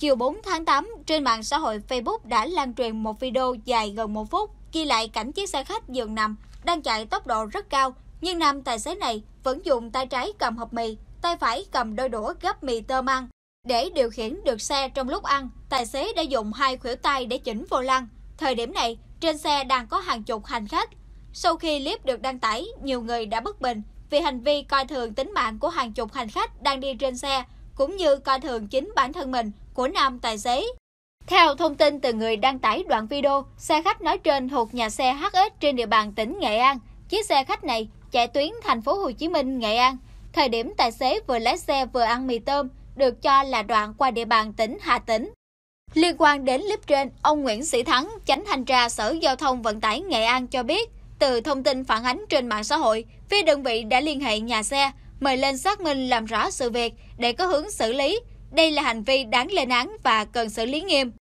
Chiều 4 tháng 8, trên mạng xã hội Facebook đã lan truyền một video dài gần một phút ghi lại cảnh chiếc xe khách dường nằm đang chạy tốc độ rất cao, nhưng nam tài xế này vẫn dùng tay trái cầm hộp mì, tay phải cầm đôi đũa gấp mì tôm ăn. Để điều khiển được xe trong lúc ăn, tài xế đã dùng hai khuỷu tay để chỉnh vô lăng. Thời điểm này, trên xe đang có hàng chục hành khách. Sau khi clip được đăng tải, nhiều người đã bất bình vì hành vi coi thường tính mạng của hàng chục hành khách đang đi trên xe cũng như coi thường chính bản thân mình của nam tài xế. Theo thông tin từ người đăng tải đoạn video, xe khách nói trên thuộc nhà xe hs trên địa bàn tỉnh Nghệ An. Chiếc xe khách này chạy tuyến thành phố Hồ Chí Minh Nghệ An. Thời điểm tài xế vừa lái xe vừa ăn mì tôm được cho là đoạn qua địa bàn tỉnh Hà Tĩnh. Liên quan đến clip trên, ông Nguyễn Sĩ Thắng, chánh thanh tra Sở Giao thông Vận tải Nghệ An cho biết, từ thông tin phản ánh trên mạng xã hội, phía đơn vị đã liên hệ nhà xe mời lên xác minh làm rõ sự việc để có hướng xử lý. Đây là hành vi đáng lên án và cần xử lý nghiêm.